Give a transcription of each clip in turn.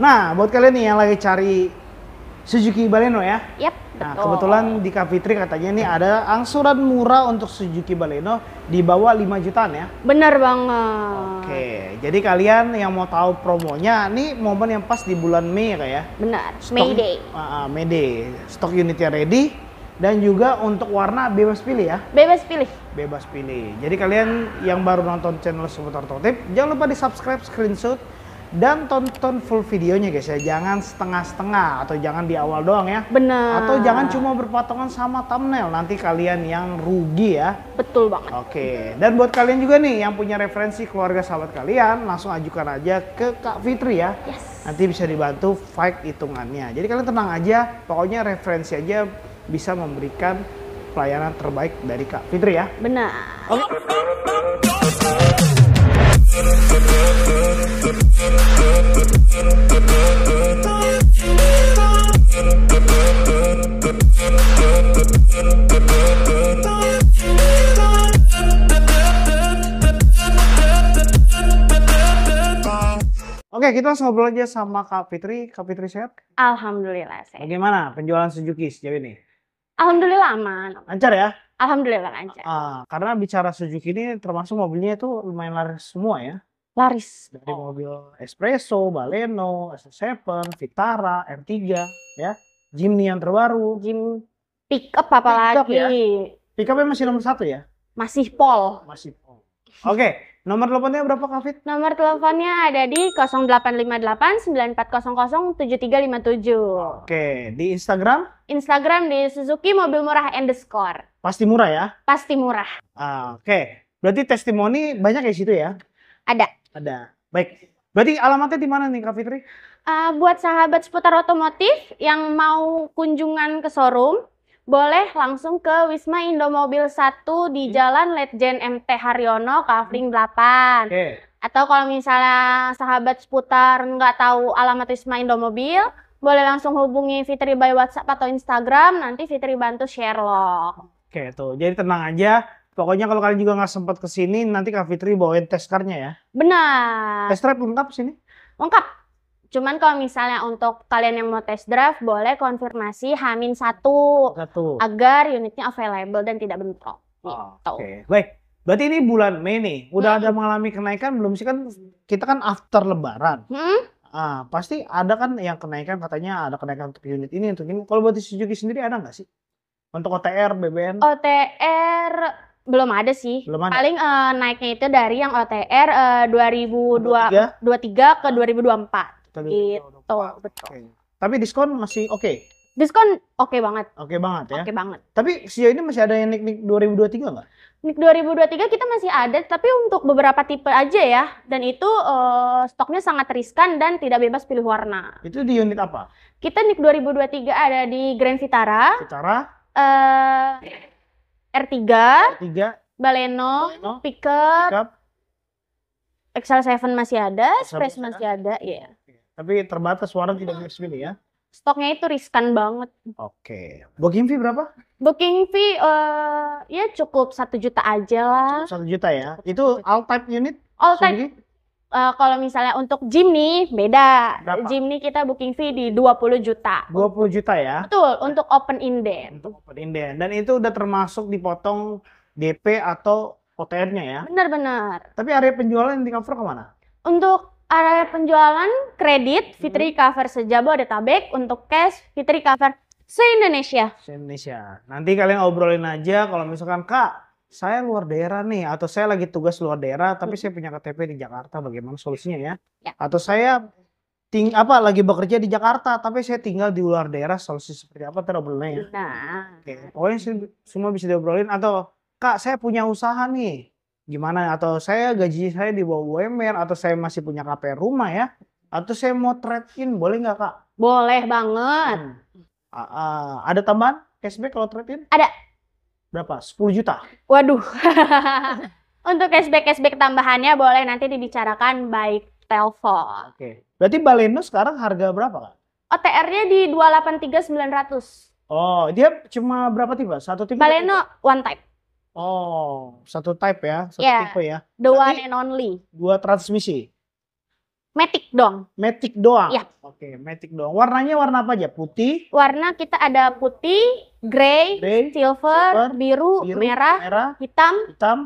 Nah, buat kalian nih yang lagi cari Suzuki Baleno ya. Yep, nah, betul. Nah, kebetulan di Kapitri katanya nih ada angsuran murah untuk Suzuki Baleno di bawah 5 jutaan ya. Benar banget. Oke, jadi kalian yang mau tahu promonya, nih momen yang pas di bulan Mei kayak ya. Benar, Stok, May Day. Uh, ah, ah, May Day. Stok unitnya ready dan juga untuk warna bebas pilih ya. Bebas pilih. Bebas pilih. Jadi kalian yang baru nonton channel Seputar Totip, jangan lupa di subscribe, screenshot, dan tonton full videonya guys ya jangan setengah-setengah atau jangan di awal doang ya benar atau jangan cuma berpatokan sama thumbnail nanti kalian yang rugi ya betul banget oke dan buat kalian juga nih yang punya referensi keluarga sahabat kalian langsung ajukan aja ke Kak Fitri ya yes. nanti bisa dibantu fight hitungannya jadi kalian tenang aja pokoknya referensi aja bisa memberikan pelayanan terbaik dari Kak Fitri ya benar oke Oke, kita ngobrol aja sama Kak Fitri. Kak Fitri sehat? Alhamdulillah sehat. Bagaimana penjualan Suzuki sejauh ini? Alhamdulillah aman. Lancar ya? Alhamdulillah lancar. Uh, karena bicara Suzuki ini termasuk mobilnya itu lumayan laris semua ya? laris. Dari oh. mobil Espresso, Baleno, s 7 Vitara, M3, ya. Jimny yang terbaru. Jim pick up apa lagi? Up ya. Pick up masih nomor satu ya? Masih Pol. Masih Pol. Oke, okay. nomor teleponnya berapa Kavit? Nomor teleponnya ada di 0858-9400-7357. Oke, okay. di Instagram? Instagram di Suzuki Mobil Murah underscore. Pasti murah ya? Pasti murah. Ah, oke, okay. berarti testimoni banyak ya situ ya? Ada. Ada. Baik. Berarti alamatnya di mana nih Kak Fitri? Uh, buat sahabat seputar otomotif yang mau kunjungan ke showroom, boleh langsung ke Wisma Indomobil 1 di hmm. Jalan Letjen MT Haryono, Kavling 8. Okay. Atau kalau misalnya sahabat seputar nggak tahu alamat Wisma Indomobil, boleh langsung hubungi Fitri by WhatsApp atau Instagram, nanti Fitri bantu share loh. Oke tuh, jadi tenang aja, Pokoknya kalau kalian juga nggak sempat sini, nanti Kak Fitri bawain test card-nya ya. Benar. Test drive lengkap sini? Lengkap. Cuman kalau misalnya untuk kalian yang mau test drive, boleh konfirmasi Hamin satu, satu. agar unitnya available dan tidak bentrok. Oh, Oke, okay. baik. Berarti ini bulan Mei nih, udah hmm. ada mengalami kenaikan belum sih kan? Kita kan after Lebaran. Hmm? Ah, pasti ada kan yang kenaikan katanya ada kenaikan untuk unit ini untuk ini. Kalau buat di Suzuki sendiri ada nggak sih? Untuk OTR, BBM? OTR belum ada sih. Belum ada. Paling uh, naiknya itu dari yang OTR uh, 2023 23 ke 2024. Ah. Ke 2024. Gitu, oh, betul. Okay. Tapi diskon masih oke. Okay. Diskon oke okay banget. Oke okay banget ya. Oke okay banget. Tapi sih ini masih ada yang nik-nik 2023 nggak? Nik 2023 kita masih ada, tapi untuk beberapa tipe aja ya. Dan itu uh, stoknya sangat riskan dan tidak bebas pilih warna. Itu di unit apa? Kita nik 2023 ada di Grand Vitara. Vitara. Uh, R3, R3 Baleno, Baleno Pickup, Pickup Excel 7 masih ada, Express masih ada, ya. Yeah. Tapi terbatas warna tidak bisa hmm. pilih ya. Stoknya itu riskan banget. Oke. Okay. Booking fee berapa? Booking fee uh, ya cukup satu juta aja lah. Satu juta ya. Cukup itu 1 juta. all type unit? All type. Sugi? uh, kalau misalnya untuk gym nih beda. Berapa? Gym nih kita booking fee di 20 juta. 20 juta ya? Betul, ya. untuk open inden. Untuk open inden. Dan itu udah termasuk dipotong DP atau OTR-nya ya? Benar-benar. Tapi area penjualan yang di cover kemana? Untuk area penjualan kredit Fitri hmm. cover tabek. untuk cash Fitri cover se-Indonesia. Se-Indonesia. Nanti kalian obrolin aja kalau misalkan Kak saya luar daerah nih atau saya lagi tugas luar daerah tapi hmm. saya punya KTP di Jakarta bagaimana solusinya ya, ya. atau saya ting apa lagi bekerja di Jakarta tapi saya tinggal di luar daerah solusi seperti apa terobolannya ya nah. Oke. pokoknya semua bisa diobrolin atau kak saya punya usaha nih gimana atau saya gaji saya di bawah UMR atau saya masih punya KP rumah ya atau saya mau trade in boleh nggak kak boleh banget hmm. A ah, -a ah. ada tambahan cashback kalau trade in ada berapa? 10 juta. Waduh. Untuk cashback-cashback tambahannya boleh nanti dibicarakan baik telepon. Oke. Berarti Baleno sekarang harga berapa, Kak? OTR-nya di 283.900. Oh, dia cuma berapa tipe? Satu tipe? Baleno tipe? one type. Oh, satu type ya, satu yeah, tipe ya. The Nanti one and only. Dua transmisi. Matic dong. Matic doang. Ya. Oke, okay, Matic doang. Warnanya warna apa aja? Putih. Warna kita ada putih, Gray, gray silver, silver biru, biru merah, merah, hitam. Hitam.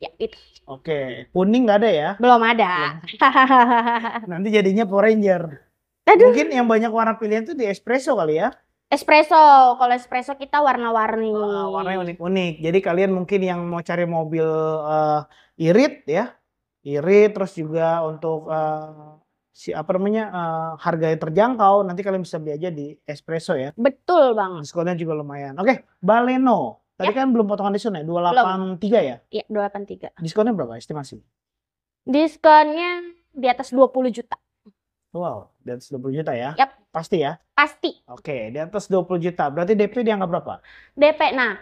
Ya, itu. Oke, kuning nggak ada ya? Belum ada. Belum. Nanti jadinya Power Ranger. Aduh. Mungkin yang banyak warna pilihan tuh di espresso kali ya? Espresso, kalau espresso kita warna-warni. Uh, ah, warna unik-unik. Jadi kalian mungkin yang mau cari mobil uh, irit ya, irit terus juga untuk uh, si apa namanya uh, eh, harganya terjangkau nanti kalian bisa beli aja di espresso ya betul bang diskonnya juga lumayan oke okay, baleno tadi ya. kan belum potongan diskon ya delapan tiga ya iya tiga diskonnya berapa estimasi diskonnya di atas dua puluh juta Wow, di atas puluh juta ya? yep. Pasti ya? Pasti. Oke, okay, di atas dua puluh juta. Berarti DP dianggap berapa? DP, nah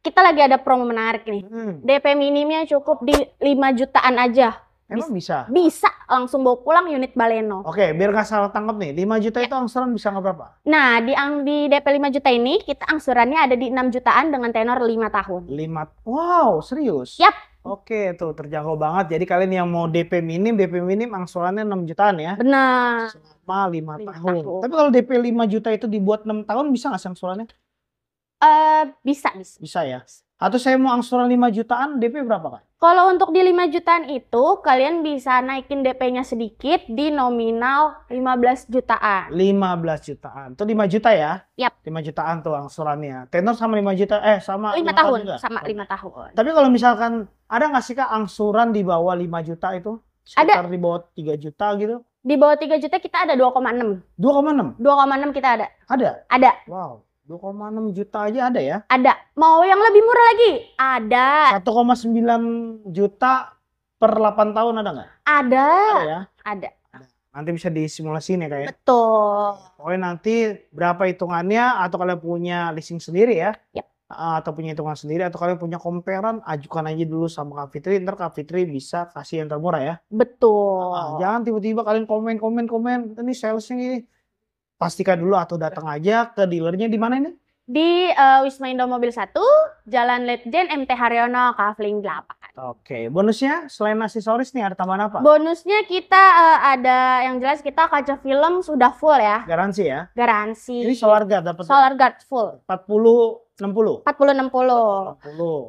kita lagi ada promo menarik nih. Hmm. DP minimnya cukup di lima jutaan aja Emang bisa? Bisa, langsung bawa pulang unit Baleno. Oke, biar nggak salah tangkap nih, 5 juta ya. itu angsuran bisa nggak berapa? Nah, di di DP 5 juta ini, kita angsurannya ada di 6 jutaan dengan tenor 5 tahun. 5, wow serius? Yap. Oke, tuh terjangkau banget. Jadi kalian yang mau DP minim, DP minim angsurannya 6 jutaan ya? Benar. Selama 5, 5 tahun. tahun. Tapi kalau DP 5 juta itu dibuat 6 tahun, bisa nggak sih angsurannya? Eh, uh, bisa, bisa. Bisa ya? Atau saya mau angsuran 5 jutaan, DP berapa kan? Kalau untuk di 5 jutaan itu, kalian bisa naikin DP-nya sedikit di nominal 15 jutaan. 15 jutaan. Itu 5 juta ya? Yap. 5 jutaan tuh angsurannya. Tenor sama 5 juta, eh sama 5, 5 tahun. tahun Sama 5 tahun. Tapi kalau misalkan, ada nggak sih Kak angsuran di bawah 5 juta itu? Sekitar ada. di bawah 3 juta gitu? Di bawah 3 juta kita ada 2,6. 2,6? 2,6 kita ada. Ada? Ada. Wow. 2,6 juta aja ada ya? Ada. Mau yang lebih murah lagi? Ada. 1,9 juta per 8 tahun ada nggak? Ada. Ada ya? Ada. Nah, nanti bisa disimulasiin ya kayak. Ya? Betul. Pokoknya nanti berapa hitungannya atau kalian punya leasing sendiri ya? Yep. Ah, atau punya hitungan sendiri atau kalian punya komperan ajukan aja dulu sama Kak Fitri. Ntar Kak Fitri bisa kasih yang termurah ya. Betul. Nah, jangan tiba-tiba kalian komen komen komen ini salesnya ini pastikan dulu atau datang aja ke dealernya di mana ini? Di uh, Wisma Indo Mobil 1, Jalan Letjen MT Haryono, Kavling 8. Oke, bonusnya selain aksesoris nih ada tambahan apa? Bonusnya kita uh, ada yang jelas kita kaca film sudah full ya. Garansi ya? Garansi. Ini solar guard dapat Solar guard full. 40 60. 40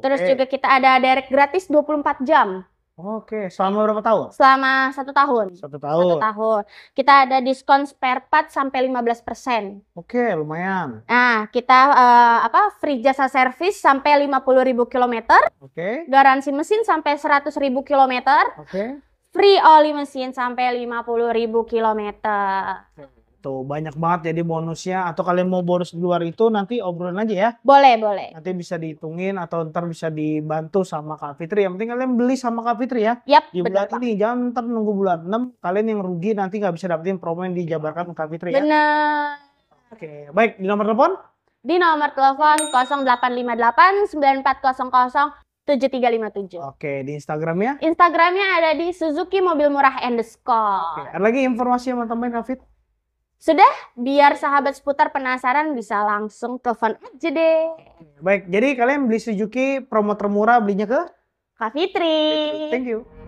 60. 40. Terus eh. juga kita ada derek gratis 24 jam. Oke, selama berapa tahun? Selama satu tahun. Satu tahun. Satu tahun. Kita ada diskon spare part sampai 15 persen. Oke, lumayan. Nah, kita uh, apa free jasa servis sampai 50 ribu kilometer. Oke. Garansi mesin sampai 100 ribu kilometer. Oke. Free oli mesin sampai 50 ribu kilometer. Oke. Tuh gitu. banyak banget jadi bonusnya atau kalian mau bonus di luar itu nanti obrolan aja ya. Boleh, boleh. Nanti bisa dihitungin atau ntar bisa dibantu sama Kak Fitri. Yang penting kalian beli sama Kak Fitri ya. Yep, di bulan betul, ini Pak. jangan ntar nunggu bulan 6 kalian yang rugi nanti nggak bisa dapetin promo yang dijabarkan Kak Fitri ya. Benar. Oke, baik di nomor telepon di nomor telepon 0858 9400 7357. Oke, di Instagramnya? Instagramnya ada di Suzuki Mobil Murah underscore. Oke, ada lagi informasi yang mau tambahin Fitri? Sudah? Biar sahabat seputar penasaran bisa langsung telepon aja deh. Baik, jadi kalian beli Suzuki promo termurah belinya ke? Kak Fitri. Thank you.